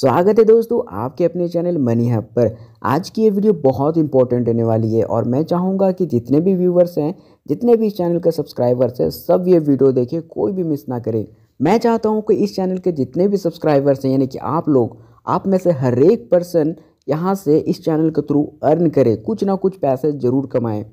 स्वागत है दोस्तों आपके अपने चैनल मनी हब पर आज की ये वीडियो बहुत इंपॉर्टेंट होने वाली है और मैं चाहूँगा कि जितने भी व्यूवर्स हैं जितने भी इस चैनल के सब्सक्राइबर्स हैं सब ये वीडियो देखें कोई भी मिस ना करें मैं चाहता हूँ कि इस चैनल के जितने भी सब्सक्राइबर्स हैं यानी कि आप लोग आप में से हर एक पर्सन यहाँ से इस चैनल के थ्रू अर्न करें कुछ ना कुछ पैसे ज़रूर कमाएँ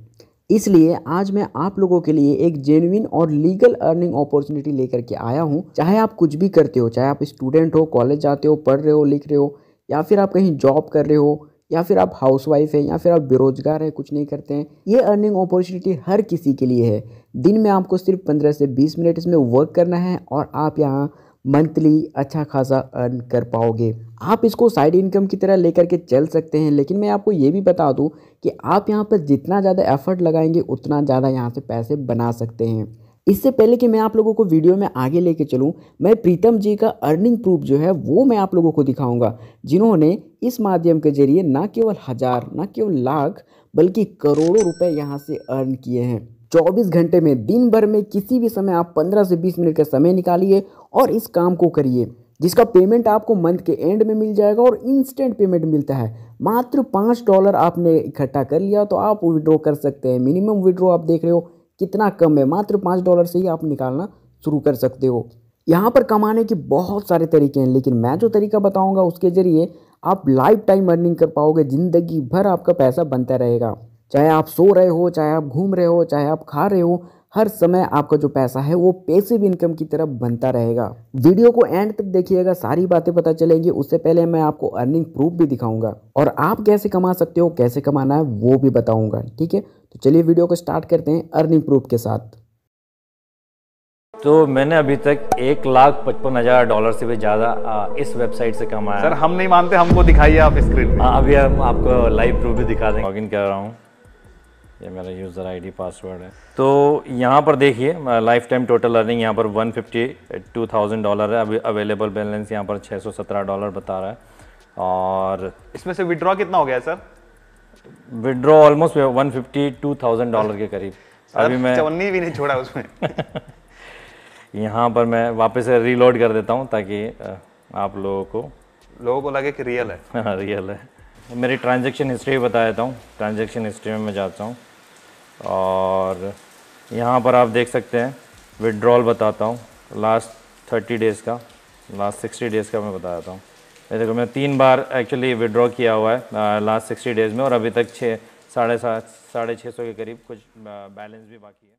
इसलिए आज मैं आप लोगों के लिए एक जेन्यन और लीगल अर्निंग अपॉर्चुनिटी लेकर के आया हूँ चाहे आप कुछ भी करते हो चाहे आप स्टूडेंट हो कॉलेज जाते हो पढ़ रहे हो लिख रहे हो या फिर आप कहीं जॉब कर रहे हो या फिर आप हाउसवाइफ हैं या फिर आप बेरोजगार हैं कुछ नहीं करते हैं ये अर्निंग अपॉर्चुनिटी हर किसी के लिए है दिन में आपको सिर्फ पंद्रह से बीस मिनट इसमें वर्क करना है और आप यहाँ मंथली अच्छा खासा अर्न कर पाओगे आप इसको साइड इनकम की तरह लेकर के चल सकते हैं लेकिन मैं आपको ये भी बता दूं कि आप यहाँ पर जितना ज़्यादा एफर्ट लगाएंगे उतना ज़्यादा यहाँ से पैसे बना सकते हैं इससे पहले कि मैं आप लोगों को वीडियो में आगे लेके चलूँ मैं प्रीतम जी का अर्निंग प्रूफ जो है वो मैं आप लोगों को दिखाऊंगा जिन्होंने इस माध्यम के जरिए ना केवल हज़ार ना केवल लाख बल्कि करोड़ों रुपए यहाँ से अर्न किए हैं 24 घंटे में दिन भर में किसी भी समय आप 15 से 20 मिनट का समय निकालिए और इस काम को करिए जिसका पेमेंट आपको मंथ के एंड में मिल जाएगा और इंस्टेंट पेमेंट मिलता है मात्र पाँच डॉलर आपने इकट्ठा कर लिया तो आप विड्रॉ कर सकते हैं मिनिमम विड्रॉ आप देख रहे हो कितना कम है मात्र पाँच डॉलर से ही आप निकालना शुरू कर सकते हो यहाँ पर कमाने के बहुत सारे तरीके हैं लेकिन मैं जो तरीका बताऊँगा उसके ज़रिए आप लाइफ टाइम अर्निंग कर पाओगे ज़िंदगी भर आपका पैसा बनता रहेगा चाहे आप सो रहे हो चाहे आप घूम रहे हो चाहे आप खा रहे हो हर समय आपका जो पैसा है वो पैसिव इनकम की तरफ बनता रहेगा वीडियो को एंड तक देखिएगा सारी बातें पता चलेंगी उससे पहले मैं आपको अर्निंग प्रूफ भी दिखाऊंगा और आप कैसे कमा सकते हो कैसे कमाना है वो भी बताऊंगा ठीक है तो चलिए वीडियो को स्टार्ट करते हैं अर्निंग प्रूफ के साथ तो मैंने अभी तक एक लाख पचपन हजार डॉलर से भी ज्यादा इस वेबसाइट से कमाया सर हम नहीं मानते हमको दिखाइए आप स्क्रीन हाँ, अभी हम आपको लाइव प्रूफ भी दिखा देंगे लॉग इन कर रहा हूँ ये मेरा यूज़र आईडी पासवर्ड है तो यहाँ पर देखिए लाइफ टाइम टोटल अर्निंग यहाँ पर one fifty two thousand dollar है अभी अवेलेबल बैलेंस यहाँ पर छः सौ सत्रह डॉलर बता रहा है और इसमें से विड्रॉ कितना हो गया sir withdraw almost one fifty two thousand dollar के करीब अभी मैं चवन्नी भी नहीं छोड़ा उसमें यहाँ पर मैं वापस रीलोड कर देता हूँ ताकि आप लोगों को लोगों को लगे कि रियल है हाँ रियल है मेरी ट्रांजेक्शन हिस्ट्री बता देता हूँ ट्रांजेक्शन हिस्ट्री में मैं जाता हूँ और यहाँ पर आप देख सकते हैं विड्रॉल बताता हूँ लास्ट थर्टी डेज़ का लास्ट सिक्सटी डेज़ का मैं बताता हूँ ये देखो मैं तीन बार एक्चुअली विड्रॉ किया हुआ है लास्ट सिक्सटी डेज़ में और अभी तक छः साढ़े सात साढ़े छः सौ के करीब कुछ बैलेंस भी बाकी है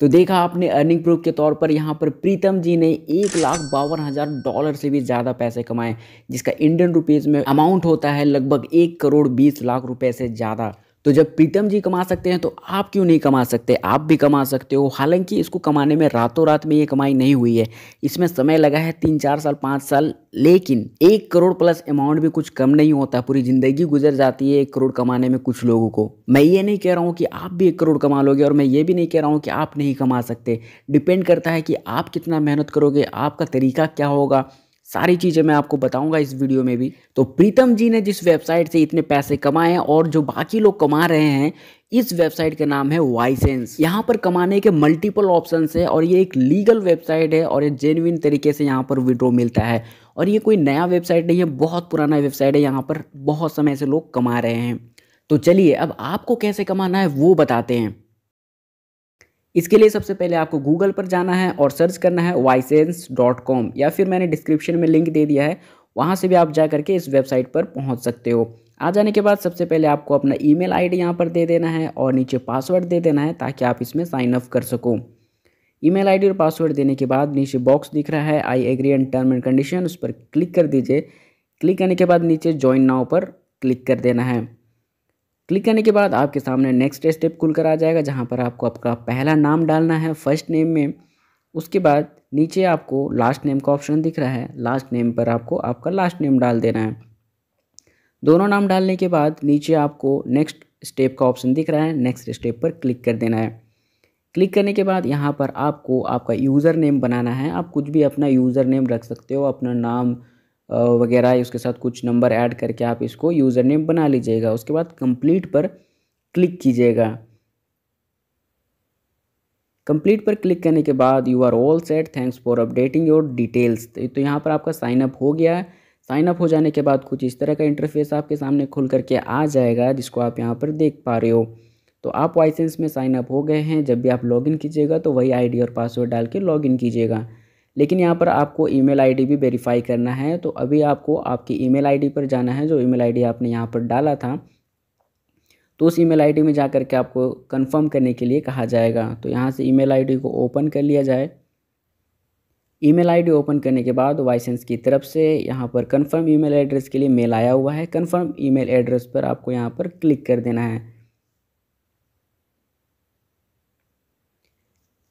तो देखा आपने अर्निंग प्रूफ के तौर पर यहाँ पर प्रीतम जी ने एक लाख बावन हज़ार डॉलर से भी ज़्यादा पैसे कमाए जिसका इंडियन रुपीज़ में अमाउंट होता है लगभग एक करोड़ बीस लाख रुपए से ज़्यादा तो जब प्रीतम जी कमा सकते हैं तो आप क्यों नहीं कमा सकते आप भी कमा सकते हो हालांकि इसको कमाने में रातों रात में ये कमाई नहीं हुई है इसमें समय लगा है तीन चार साल पाँच साल लेकिन एक करोड़ प्लस अमाउंट भी कुछ कम नहीं होता पूरी ज़िंदगी गुजर जाती है एक करोड़ कमाने में कुछ लोगों को मैं ये नहीं कह रहा हूँ कि आप भी एक करोड़ कमा लोगे और मैं ये भी नहीं कह रहा हूँ कि आप नहीं कमा सकते डिपेंड करता है कि आप कितना मेहनत करोगे आपका तरीका क्या होगा सारी चीज़ें मैं आपको बताऊंगा इस वीडियो में भी तो प्रीतम जी ने जिस वेबसाइट से इतने पैसे कमाए हैं और जो बाकी लोग कमा रहे हैं इस वेबसाइट का नाम है वाइसेंस यहाँ पर कमाने के मल्टीपल ऑप्शन है और ये एक लीगल वेबसाइट है और ये जेनविन तरीके से यहाँ पर विड्रो मिलता है और ये कोई नया वेबसाइट नहीं है बहुत पुराना वेबसाइट है यहाँ पर बहुत समय से लोग कमा रहे हैं तो चलिए अब आपको कैसे कमाना है वो बताते हैं इसके लिए सबसे पहले आपको गूगल पर जाना है और सर्च करना है वाइसेंस डॉट कॉम या फिर मैंने डिस्क्रिप्शन में लिंक दे दिया है वहाँ से भी आप जा करके इस वेबसाइट पर पहुँच सकते हो आ जाने के बाद सबसे पहले आपको अपना ईमेल आईडी यहाँ पर दे देना है और नीचे पासवर्ड दे देना है ताकि आप इसमें साइन अप कर सको ईमेल आईडी और पासवर्ड देने के बाद नीचे बॉक्स दिख रहा है I agree and term and condition उस पर क्लिक कर दीजिए क्लिक करने के बाद नीचे ज्वाइन नाव पर क्लिक कर देना है क्लिक करने के बाद आपके सामने नेक्स्ट स्टेप खुलकर आ जाएगा जहाँ पर आपको आपका पहला नाम डालना है फर्स्ट नेम में उसके बाद नीचे आपको लास्ट नेम का ऑप्शन दिख रहा है लास्ट नेम पर आपको आपका लास्ट नेम डाल देना है दोनों नाम डालने के बाद नीचे आपको नेक्स्ट स्टेप का ऑप्शन दिख रहा है नेक्स्ट स्टेप पर क्लिक कर देना है क्लिक करने के बाद यहाँ पर आपको आपका यूज़र नेम बनाना है आप कुछ भी अपना यूज़र नेम रख सकते हो अपना नाम वगैरह उसके साथ कुछ नंबर ऐड करके आप इसको यूज़र नेम बना लीजिएगा उसके बाद कंप्लीट पर क्लिक कीजिएगा कंप्लीट पर क्लिक करने के बाद you are all set thanks for updating your details तो यहाँ पर आपका साइन अप हो गया है साइन अप हो जाने के बाद कुछ इस तरह का इंटरफेस आपके सामने खुल करके आ जाएगा जिसको आप यहाँ पर देख पा रहे हो तो आप वाइसेंस में साइनअप हो गए हैं जब भी आप लॉगिन कीजिएगा तो वही आईडी और पासवर्ड डाल के लॉगिन कीजिएगा लेकिन यहाँ पर आपको ईमेल आईडी भी वेरीफाई करना है तो अभी आपको आपकी ईमेल आईडी पर जाना है जो ईमेल आईडी आपने यहाँ पर डाला था तो उस ईमेल आईडी में जा कर के आपको कंफर्म करने के लिए कहा जाएगा तो यहाँ से ईमेल आईडी को ओपन कर लिया जाए ईमेल आईडी ओपन करने के बाद वाइसेंस की तरफ से यहाँ पर कंफर्म ईमेल एड्रेस के लिए मेल आया हुआ है कंफर्म ईमेल एड्रेस पर आपको यहाँ पर क्लिक कर देना है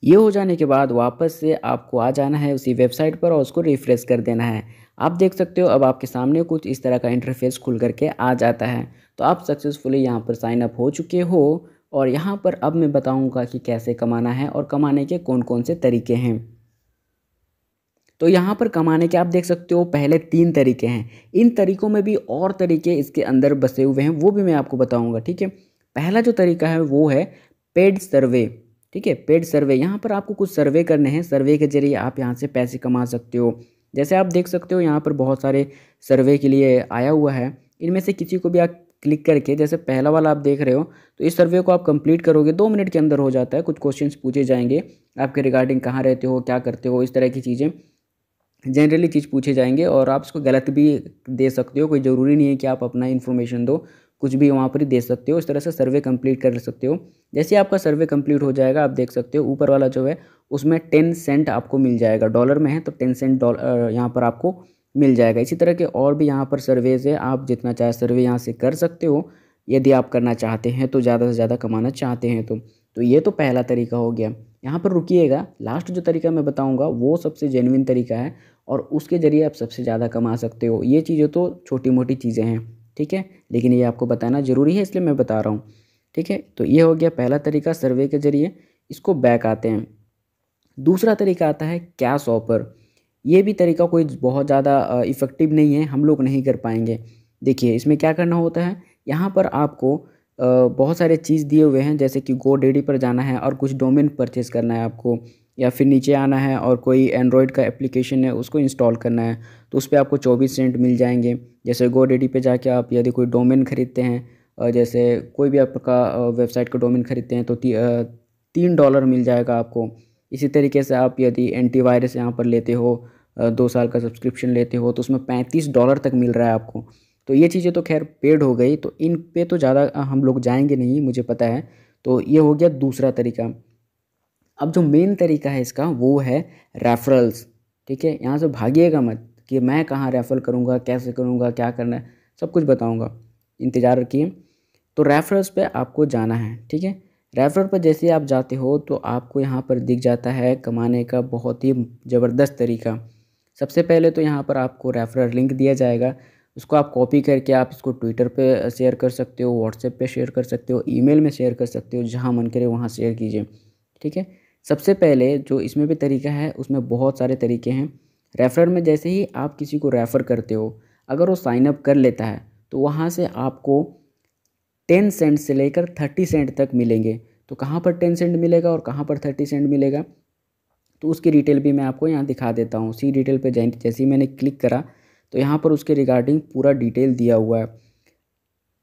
ये हो जाने के बाद वापस से आपको आ जाना है उसी वेबसाइट पर और उसको रिफ्रेश कर देना है आप देख सकते हो अब आपके सामने कुछ इस तरह का इंटरफेस खुल करके आ जाता है तो आप सक्सेसफुली यहाँ पर साइन अप हो चुके हो और यहाँ पर अब मैं बताऊँगा कि कैसे कमाना है और कमाने के कौन कौन से तरीके हैं तो यहाँ पर कमाने के आप देख सकते हो पहले तीन तरीके हैं इन तरीकों में भी और तरीके इसके अंदर बसे हुए हैं वो भी मैं आपको बताऊँगा ठीक है पहला जो तरीका है वो है पेड सर्वे ठीक है पेड सर्वे यहाँ पर आपको कुछ सर्वे करने हैं सर्वे के जरिए आप यहाँ से पैसे कमा सकते हो जैसे आप देख सकते हो यहाँ पर बहुत सारे सर्वे के लिए आया हुआ है इनमें से किसी को भी आप क्लिक करके जैसे पहला वाला आप देख रहे हो तो इस सर्वे को आप कंप्लीट करोगे दो मिनट के अंदर हो जाता है कुछ क्वेश्चन पूछे जाएंगे आपके रिगार्डिंग कहाँ रहते हो क्या करते हो इस तरह की चीज़ें जनरली चीज़ पूछे जाएंगे और आप इसको गलत भी दे सकते हो कोई ज़रूरी नहीं है कि आप अपना इन्फॉर्मेशन दो कुछ भी वहाँ पर ही दे सकते हो इस तरह से सर्वे कंप्लीट कर सकते हो जैसे आपका सर्वे कंप्लीट हो जाएगा आप देख सकते हो ऊपर वाला जो है उसमें टेन सेंट आपको मिल जाएगा डॉलर में है तो टेन सेंट डॉलर यहाँ पर आपको मिल जाएगा इसी तरह के और भी यहाँ पर सर्वेज है आप जितना चाहे सर्वे यहाँ से कर सकते हो यदि आप करना चाहते हैं तो ज़्यादा से ज़्यादा कमाना चाहते हैं तो तो ये तो पहला तरीका हो गया यहाँ पर रुकिएगा लास्ट जो तरीका मैं बताऊँगा वो सबसे जेनविन तरीका है और उसके ज़रिए आप सबसे ज़्यादा कमा सकते हो ये चीज़ें तो छोटी मोटी चीज़ें हैं ठीक है लेकिन ये आपको बताना ज़रूरी है इसलिए मैं बता रहा हूँ ठीक है तो ये हो गया पहला तरीका सर्वे के जरिए इसको बैक आते हैं दूसरा तरीका आता है कैश ऑफर ये भी तरीका कोई बहुत ज़्यादा इफ़ेक्टिव नहीं है हम लोग नहीं कर पाएंगे देखिए इसमें क्या करना होता है यहाँ पर आपको बहुत सारे चीज़ दिए हुए हैं जैसे कि गो डेडी पर जाना है और कुछ डोमेन परचेज़ करना है आपको या फिर नीचे आना है और कोई एंड्रॉयड का एप्लीकेशन है उसको इंस्टॉल करना है तो उस पर आपको चौबीस सेंट मिल जाएंगे जैसे गो डेडी पर जाके आप यदि कोई डोमेन ख़रीदते हैं जैसे कोई भी आपका वेबसाइट का डोमेन ख़रीदते हैं तो ती, तीन डॉलर मिल जाएगा आपको इसी तरीके से आप यदि एंटीवायरस यहाँ पर लेते हो दो साल का सब्सक्रिप्शन लेते हो तो उसमें पैंतीस डॉलर तक मिल रहा है आपको तो ये चीज़ें तो खैर पेड हो गई तो इन पे तो ज़्यादा हम लोग जाएंगे नहीं मुझे पता है तो ये हो गया दूसरा तरीका अब जो मेन तरीका है इसका वो है रेफरल्स ठीक है यहाँ से भागिएगा मत कि मैं कहाँ रेफ़र करूँगा कैसे करूँगा क्या करना है सब कुछ बताऊँगा इंतज़ार रखिए तो रेफरल्स पे आपको जाना है ठीक है रेफरल पर जैसे आप जाते हो तो आपको यहाँ पर दिख जाता है कमाने का बहुत ही ज़बरदस्त तरीका सबसे पहले तो यहाँ पर आपको रेफरल लिंक दिया जाएगा उसको आप कॉपी करके आप इसको ट्विटर पे शेयर कर सकते हो व्हाट्सएप पे शेयर कर सकते हो ईमेल में शेयर कर सकते हो जहाँ मन करे वहाँ शेयर कीजिए ठीक है सबसे पहले जो इसमें भी तरीका है उसमें बहुत सारे तरीके हैं रेफर में जैसे ही आप किसी को रेफ़र करते हो अगर वो साइन अप कर लेता है तो वहाँ से आपको टेन सेंट से लेकर थर्टी सेंट तक मिलेंगे तो कहाँ पर टेन सेंट मिलेगा और कहाँ पर थर्टी सेंट मिलेगा तो उसकी डिटेल भी मैं आपको यहाँ दिखा देता हूँ उसी डिटेल पर जैसे ही मैंने क्लिक करा तो यहाँ पर उसके रिगार्डिंग पूरा डिटेल दिया हुआ है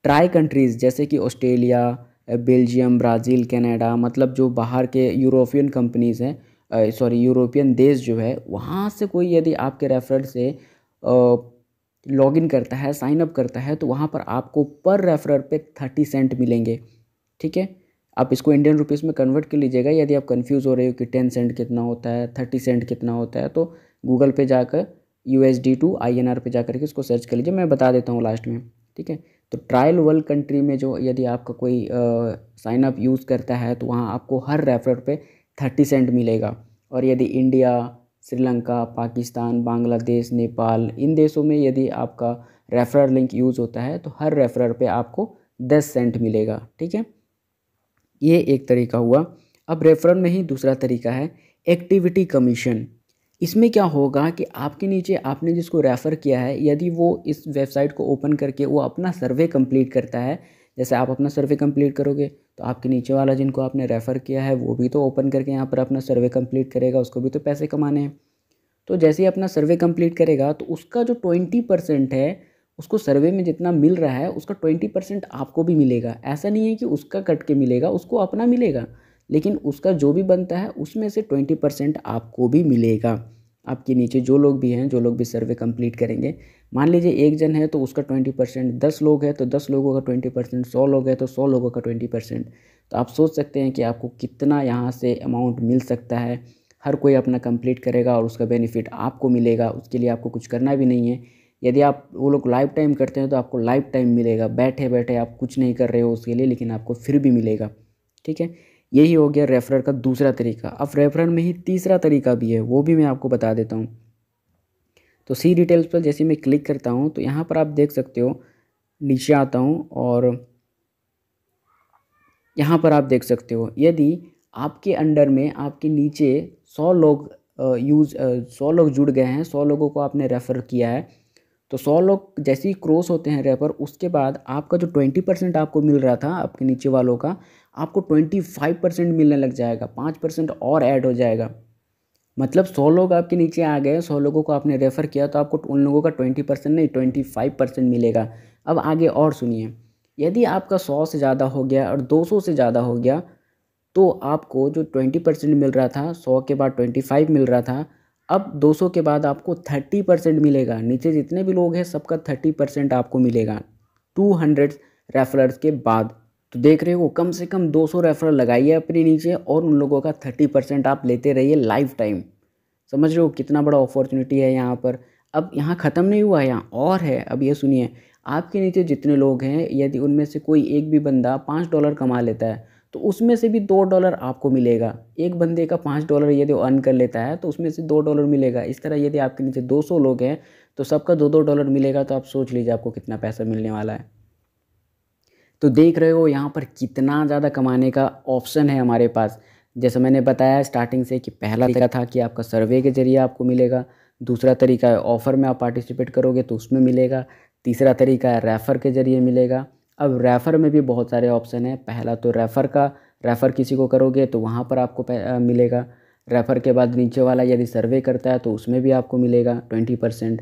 ट्राई कंट्रीज़ जैसे कि ऑस्ट्रेलिया बेल्जियम ब्राज़ील कनाडा मतलब जो बाहर के यूरोपियन कंपनीज़ हैं सॉरी यूरोपियन देश जो है वहाँ से कोई यदि आपके रेफरल से लॉग इन करता है साइन अप करता है तो वहाँ पर आपको पर रेफरल पे थर्टी सेंट मिलेंगे ठीक है आप इसको इंडियन रुपीज़ में कन्वर्ट कर लीजिएगा यदि आप कंफ्यूज हो रहे हो कि टेन सेंट कितना होता है थर्टी सेंट कितना होता है तो गूगल पे जाकर U S D to I N R पे जा करके इसको सर्च कर लीजिए मैं बता देता हूँ लास्ट में ठीक है तो ट्रायल वर्ल्ड कंट्री में जो यदि आपका कोई साइन अप यूज़ करता है तो वहाँ आपको हर रेफर पे थर्टी सेंट मिलेगा और यदि इंडिया श्रीलंका पाकिस्तान बांग्लादेश नेपाल इन देशों में यदि आपका रेफरर लिंक यूज़ होता है तो हर रेफरर पे आपको दस सेंट मिलेगा ठीक है ये एक तरीका हुआ अब रेफरल में ही दूसरा तरीका है एक्टिविटी कमीशन इसमें क्या होगा कि आपके नीचे आपने जिसको रेफ़र किया है यदि वो इस वेबसाइट को ओपन करके वो अपना सर्वे कंप्लीट करता है जैसे आप अपना सर्वे कंप्लीट करोगे तो आपके नीचे वाला जिनको आपने रेफ़र किया है वो भी तो ओपन करके यहाँ पर अपना सर्वे कंप्लीट करेगा उसको भी तो पैसे कमाने हैं तो जैसे ही अपना सर्वे कंप्लीट करेगा तो उसका जो ट्वेंटी परसेंट है उसको सर्वे में जितना मिल रहा है उसका ट्वेंटी परसेंट आपको भी मिलेगा ऐसा नहीं है कि उसका कट के मिलेगा उसको अपना मिलेगा लेकिन उसका जो भी बनता है उसमें से ट्वेंटी परसेंट आपको भी मिलेगा आपके नीचे जो लोग भी हैं जो लोग भी सर्वे कंप्लीट करेंगे मान लीजिए एक जन है तो उसका ट्वेंटी परसेंट दस लोग है तो दस लोगों का ट्वेंटी परसेंट सौ लोग है तो सौ लोगों का ट्वेंटी परसेंट तो आप सोच सकते हैं कि आपको कितना यहाँ से अमाउंट मिल सकता है हर कोई अपना कंप्लीट करेगा और उसका बेनिफिट आपको मिलेगा उसके लिए आपको कुछ करना भी नहीं है यदि आप वो लोग लाइफ टाइम करते हैं तो आपको लाइफ टाइम मिलेगा बैठे बैठे आप कुछ नहीं कर रहे हो उसके लिए लेकिन आपको फिर भी मिलेगा ठीक है यही हो गया रेफरर का दूसरा तरीका अब रेफरर में ही तीसरा तरीका भी है वो भी मैं आपको बता देता हूँ तो सी डिटेल्स पर जैसे मैं क्लिक करता हूँ तो यहाँ पर आप देख सकते हो नीचे आता हूँ और यहाँ पर आप देख सकते हो यदि आपके अंडर में आपके नीचे सौ लोग यूज़ सौ लोग जुड़ गए हैं सौ लोगों को आपने रेफ़र किया है तो सौ लोग जैसे ही क्रॉस होते हैं रेफर उसके बाद आपका जो ट्वेंटी परसेंट आपको मिल रहा था आपके नीचे वालों का आपको ट्वेंटी फाइव परसेंट मिलने लग जाएगा पाँच परसेंट और ऐड हो जाएगा मतलब सौ लोग आपके नीचे आ गए सौ लोगों को आपने रेफ़र किया तो आपको उन लोगों का ट्वेंटी परसेंट नहीं ट्वेंटी फाइव परसेंट मिलेगा अब आगे और सुनिए यदि आपका सौ से ज़्यादा हो गया और दो सौ से ज़्यादा हो गया तो आपको जो ट्वेंटी परसेंट मिल रहा था सौ के बाद ट्वेंटी फाइव मिल रहा था अब 200 के बाद आपको 30 परसेंट मिलेगा नीचे जितने भी लोग हैं सबका 30 परसेंट आपको मिलेगा 200 रेफरल्स के बाद तो देख रहे हो कम से कम 200 रेफरल लगाइए अपने नीचे और उन लोगों का 30 परसेंट आप लेते रहिए लाइफ टाइम समझ रहे हो कितना बड़ा अपॉर्चुनिटी है यहाँ पर अब यहाँ ख़त्म नहीं हुआ है यहाँ और है अब ये सुनिए आपके नीचे जितने लोग हैं यदि उनमें से कोई एक भी बंदा पाँच डॉलर कमा लेता है तो उसमें से भी दो डॉलर आपको मिलेगा एक बंदे का पाँच डॉलर यदि अर्न कर लेता है तो उसमें से दो डॉलर मिलेगा इस तरह यदि आपके नीचे दो सौ लोग हैं तो सबका दो दो डॉलर मिलेगा तो आप सोच लीजिए आपको कितना पैसा मिलने वाला है तो देख रहे हो यहाँ पर कितना ज़्यादा कमाने का ऑप्शन है हमारे पास जैसे मैंने बताया स्टार्टिंग से कि पहला तरीका था कि आपका सर्वे के ज़रिए आपको मिलेगा दूसरा तरीका है ऑफ़र में आप पार्टिसिपेट करोगे तो उसमें मिलेगा तीसरा तरीका है रेफ़र के ज़रिए मिलेगा अब रेफ़र में भी बहुत सारे ऑप्शन हैं पहला तो रेफ़र का रेफ़र किसी को करोगे तो वहाँ पर आपको मिलेगा रेफ़र के बाद नीचे वाला यदि सर्वे करता है तो उसमें भी आपको मिलेगा ट्वेंटी परसेंट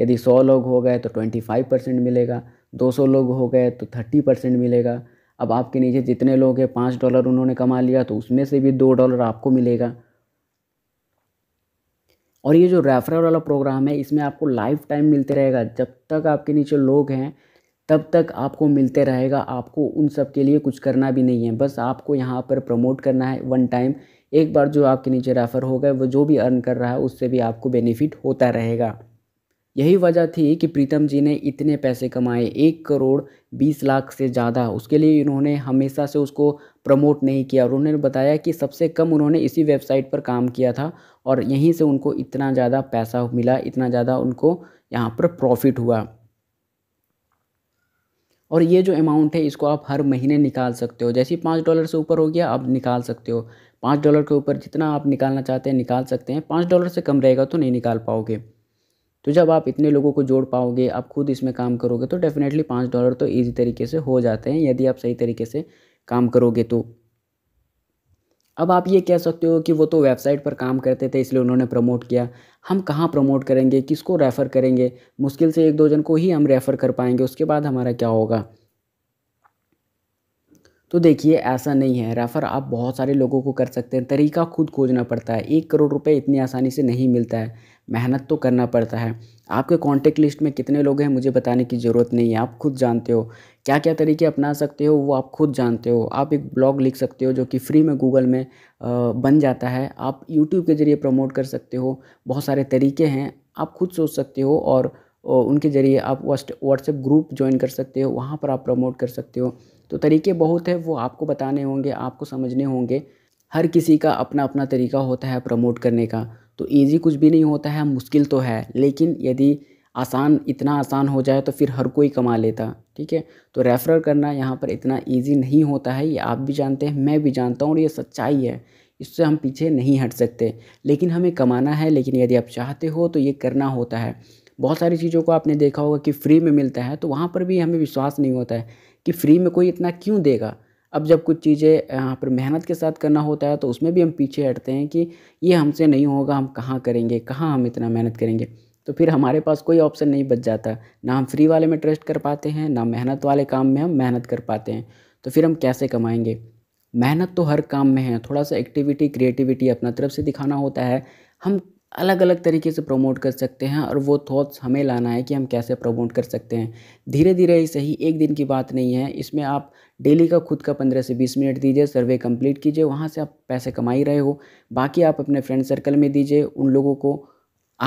यदि सौ लोग हो गए तो ट्वेंटी फाइव परसेंट मिलेगा दो सौ लोग हो गए तो थर्टी परसेंट मिलेगा अब आपके नीचे जितने लोग हैं पाँच डॉलर उन्होंने कमा लिया तो उसमें से भी दो डॉलर आपको मिलेगा और ये जो रेफरल वाला प्रोग्राम है इसमें आपको लाइफ टाइम मिलते रहेगा जब तक आपके नीचे लोग हैं तब तक आपको मिलते रहेगा आपको उन सब के लिए कुछ करना भी नहीं है बस आपको यहाँ पर प्रमोट करना है वन टाइम एक बार जो आपके नीचे रेफ़र हो गए वो जो भी अर्न कर रहा है उससे भी आपको बेनिफिट होता रहेगा यही वजह थी कि प्रीतम जी ने इतने पैसे कमाए एक करोड़ बीस लाख से ज़्यादा उसके लिए इन्होंने हमेशा से उसको प्रमोट नहीं किया और उन्होंने बताया कि सबसे कम उन्होंने इसी वेबसाइट पर काम किया था और यहीं से उनको इतना ज़्यादा पैसा मिला इतना ज़्यादा उनको यहाँ पर प्रॉफिट हुआ और ये जो अमाउंट है इसको आप हर महीने निकाल सकते हो जैसे ही पाँच डॉलर से ऊपर हो गया आप निकाल सकते हो पाँच डॉलर के ऊपर जितना आप निकालना चाहते हैं निकाल सकते हैं पाँच डॉलर से कम रहेगा तो नहीं निकाल पाओगे तो जब आप इतने लोगों को जोड़ पाओगे आप खुद इसमें काम करोगे तो डेफ़िनेटली पाँच डॉलर तो ईजी तरीके से हो जाते हैं यदि आप सही तरीके से काम करोगे तो अब आप ये कह सकते हो कि वो तो वेबसाइट पर काम करते थे इसलिए उन्होंने प्रमोट किया हम कहाँ प्रमोट करेंगे किसको रेफ़र करेंगे मुश्किल से एक दो जन को ही हम रेफ़र कर पाएंगे उसके बाद हमारा क्या होगा तो देखिए ऐसा नहीं है रेफ़र आप बहुत सारे लोगों को कर सकते हैं तरीका खुद खोजना पड़ता है एक करोड़ रुपए इतनी आसानी से नहीं मिलता है मेहनत तो करना पड़ता है आपके कॉन्टेक्ट लिस्ट में कितने लोग हैं मुझे बताने की ज़रूरत नहीं है आप खुद जानते हो क्या क्या तरीके अपना सकते हो वो आप खुद जानते हो आप एक ब्लॉग लिख सकते हो जो कि फ्री में गूगल में बन जाता है आप यूट्यूब के ज़रिए प्रमोट कर सकते हो बहुत सारे तरीके हैं आप खुद सोच सकते हो और उनके ज़रिए आप व्हाट्सएप ग्रुप ज्वाइन कर सकते हो वहाँ पर आप प्रमोट कर सकते हो तो तरीके बहुत है वो आपको बताने होंगे आपको समझने होंगे हर किसी का अपना अपना तरीका होता है प्रमोट करने का तो ईजी कुछ भी नहीं होता है मुश्किल तो है लेकिन यदि आसान इतना आसान हो जाए तो फिर हर कोई कमा लेता ठीक है तो रेफ़र करना यहाँ पर इतना ईजी नहीं होता है ये आप भी जानते हैं मैं भी जानता हूँ और ये सच्चाई है इससे हम पीछे नहीं हट सकते लेकिन हमें कमाना है लेकिन यदि आप चाहते हो तो ये करना होता है बहुत सारी चीज़ों को आपने देखा होगा कि फ्री में मिलता है तो वहाँ पर भी हमें विश्वास नहीं होता है कि फ्री में कोई इतना क्यों देगा अब जब कुछ चीज़ें यहाँ पर मेहनत के साथ करना होता है तो उसमें भी हम पीछे हटते हैं कि ये हमसे नहीं होगा हम कहाँ करेंगे कहाँ हम इतना मेहनत करेंगे तो फिर हमारे पास कोई ऑप्शन नहीं बच जाता ना हम फ्री वाले में ट्रस्ट कर पाते हैं ना मेहनत वाले काम में हम मेहनत कर पाते हैं तो फिर हम कैसे कमाएंगे मेहनत तो हर काम में है थोड़ा सा एक्टिविटी क्रिएटिविटी अपना तरफ से दिखाना होता है हम अलग अलग तरीके से प्रमोट कर सकते हैं और वो थॉट्स हमें लाना है कि हम कैसे प्रमोट कर सकते हैं धीरे धीरे ही सही एक दिन की बात नहीं है इसमें आप डेली का खुद का पंद्रह से बीस मिनट दीजिए सर्वे कंप्लीट कीजिए वहाँ से आप पैसे कमा ही रहे हो बाकी आप अपने फ्रेंड सर्कल में दीजिए उन लोगों को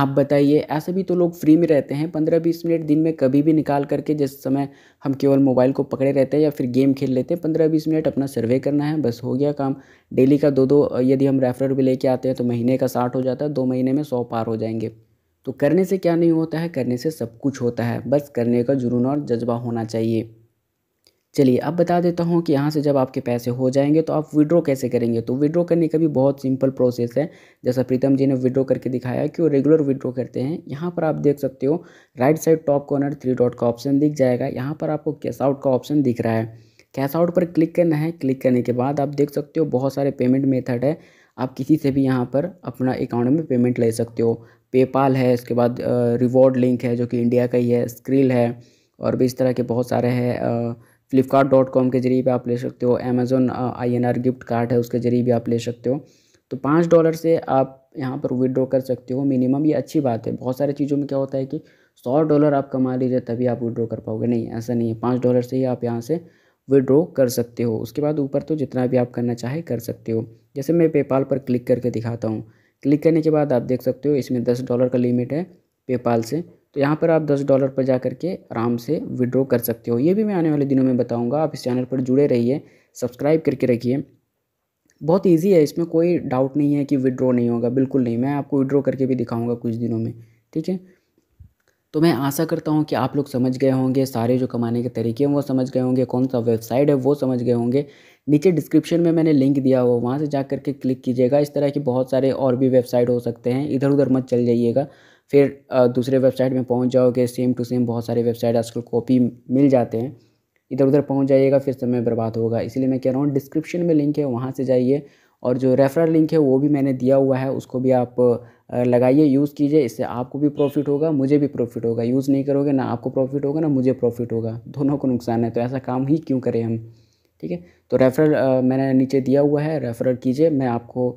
आप बताइए ऐसे भी तो लोग फ्री में रहते हैं पंद्रह बीस मिनट दिन में कभी भी निकाल करके जिस समय हम केवल मोबाइल को पकड़े रहते हैं या फिर गेम खेल लेते हैं पंद्रह बीस मिनट अपना सर्वे करना है बस हो गया काम डेली का दो दो यदि हम रेफरर भी लेके आते हैं तो महीने का साठ हो जाता है दो महीने में सौ पार हो जाएंगे तो करने से क्या नहीं होता है करने से सब कुछ होता है बस करने का जुनून और जज्बा होना चाहिए चलिए अब बता देता हूँ कि यहाँ से जब आपके पैसे हो जाएंगे तो आप विड्रॉ कैसे करेंगे तो विड्रॉ करने का भी बहुत सिंपल प्रोसेस है जैसा प्रीतम जी ने विड्रॉ करके दिखाया कि वो रेगुलर विड्रॉ करते हैं यहाँ पर आप देख सकते हो right side top corner three dot का ऑप्शन दिख जाएगा यहाँ पर आपको कैश आउट का ऑप्शन दिख रहा है कैश आउट पर क्लिक करना है क्लिक करने के बाद आप देख सकते हो बहुत सारे पेमेंट मेथड है आप किसी से भी यहाँ पर अपना अकाउंट में पेमेंट ले सकते हो पेपाल है इसके बाद रिवॉर्ड लिंक है जो कि इंडिया का ही है स्क्रिल है और भी इस तरह के बहुत सारे हैं फ्लिपकार्ट के ज़रिए भी आप ले सकते हो अमेज़ोन आई गिफ्ट कार्ड है उसके ज़रिए भी आप ले सकते हो तो पाँच डॉलर से आप यहाँ पर विड्रॉ कर सकते हो मिनिमम ये अच्छी बात है बहुत सारी चीज़ों में क्या होता है कि सौ डॉलर आप कमा लीजिए तभी आप विड्रॉ कर पाओगे नहीं ऐसा नहीं है पाँच डॉलर से ही आप यहाँ से विड्रॉ कर सकते हो उसके बाद ऊपर तो जितना भी आप करना चाहे कर सकते हो जैसे मैं पेपाल पर क्लिक करके दिखाता हूँ क्लिक करने के बाद आप देख सकते हो इसमें दस डॉलर का लिमिट है पेपाल से तो यहाँ पर आप दस डॉलर पर जा करके आराम से विड्रॉ कर सकते हो ये भी मैं आने वाले दिनों में बताऊँगा आप इस चैनल पर जुड़े रहिए सब्सक्राइब करके रखिए बहुत ईजी है इसमें कोई डाउट नहीं है कि विड्रॉ नहीं होगा बिल्कुल नहीं मैं आपको विड्रो करके भी दिखाऊँगा कुछ दिनों में ठीक है तो मैं आशा करता हूँ कि आप लोग समझ गए होंगे सारे जो कमाने के तरीके हैं वो समझ गए होंगे कौन सा वेबसाइट है वो समझ गए होंगे नीचे डिस्क्रिप्शन में मैंने लिंक दिया हुआ वहाँ से जा करके क्लिक कीजिएगा इस तरह की बहुत सारे और भी वेबसाइट हो सकते हैं इधर उधर मत चल जाइएगा फिर दूसरे वेबसाइट में पहुंच जाओगे सेम टू सेम बहुत सारे वेबसाइट आजकल कॉपी मिल जाते हैं इधर उधर पहुंच जाइएगा फिर समय बर्बाद होगा इसलिए मैं कह रहा हूँ डिस्क्रिप्शन में लिंक है वहाँ से जाइए और जो रेफरल लिंक है वो भी मैंने दिया हुआ है उसको भी आप लगाइए यूज़ कीजिए इससे आपको भी प्रॉफिट होगा मुझे भी प्रॉफिट होगा यूज़ नहीं करोगे ना आपको प्रॉफिट होगा ना मुझे प्रॉफिट होगा दोनों को नुकसान है तो ऐसा काम ही क्यों करें हम ठीक है तो रेफरल मैंने नीचे दिया हुआ है रेफरल कीजिए मैं आपको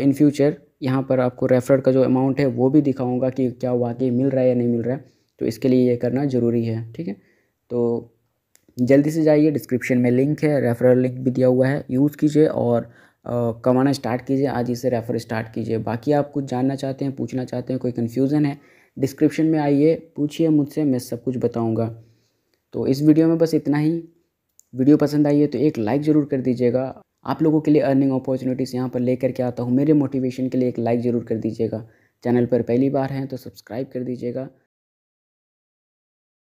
इन फ्यूचर यहाँ पर आपको रेफर का जो अमाउंट है वो भी दिखाऊँगा कि क्या वाकई मिल रहा है या नहीं मिल रहा है तो इसके लिए ये करना ज़रूरी है ठीक है तो जल्दी से जाइए डिस्क्रिप्शन में लिंक है रेफरल लिंक भी दिया हुआ है यूज़ कीजिए और कमाना स्टार्ट कीजिए आज इसे रेफर स्टार्ट कीजिए बाकी आप कुछ जानना चाहते हैं पूछना चाहते हैं कोई कन्फ्यूज़न है डिस्क्रिप्शन में आइए पूछिए मुझसे मैं सब कुछ बताऊँगा तो इस वीडियो में बस इतना ही वीडियो पसंद आई है तो एक लाइक ज़रूर कर दीजिएगा आप लोगों के लिए अर्निंग अपॉर्चुनिटीज़ यहाँ पर लेकर के आता हूँ मेरे मोटिवेशन के लिए एक लाइक ज़रूर कर दीजिएगा चैनल पर पहली बार हैं तो सब्सक्राइब कर दीजिएगा